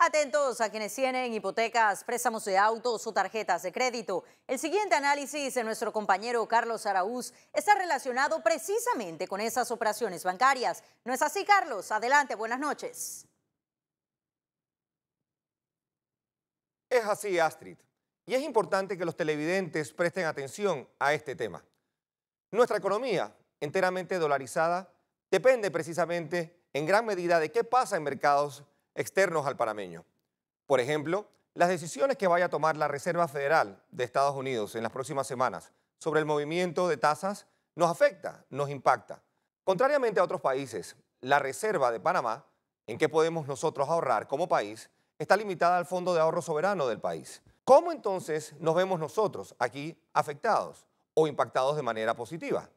Atentos a quienes tienen hipotecas, préstamos de autos o tarjetas de crédito. El siguiente análisis de nuestro compañero Carlos Araúz está relacionado precisamente con esas operaciones bancarias. ¿No es así, Carlos? Adelante, buenas noches. Es así, Astrid. Y es importante que los televidentes presten atención a este tema. Nuestra economía, enteramente dolarizada, depende precisamente en gran medida de qué pasa en mercados externos al panameño. Por ejemplo, las decisiones que vaya a tomar la Reserva Federal de Estados Unidos en las próximas semanas sobre el movimiento de tasas nos afecta, nos impacta. Contrariamente a otros países, la Reserva de Panamá, en que podemos nosotros ahorrar como país, está limitada al Fondo de Ahorro Soberano del país. ¿Cómo entonces nos vemos nosotros aquí afectados o impactados de manera positiva?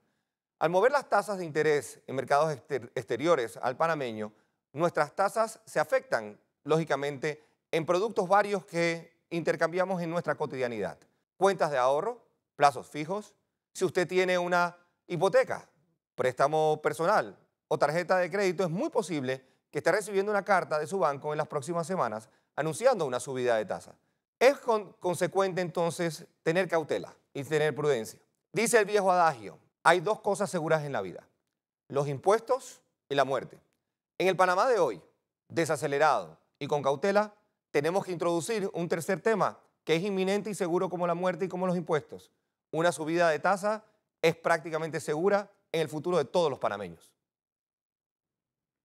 Al mover las tasas de interés en mercados exteriores al panameño, nuestras tasas se afectan, lógicamente, en productos varios que intercambiamos en nuestra cotidianidad. Cuentas de ahorro, plazos fijos, si usted tiene una hipoteca, préstamo personal o tarjeta de crédito, es muy posible que esté recibiendo una carta de su banco en las próximas semanas anunciando una subida de tasa. Es consecuente entonces tener cautela y tener prudencia. Dice el viejo adagio, hay dos cosas seguras en la vida, los impuestos y la muerte. En el Panamá de hoy, desacelerado y con cautela, tenemos que introducir un tercer tema que es inminente y seguro como la muerte y como los impuestos. Una subida de tasa es prácticamente segura en el futuro de todos los panameños.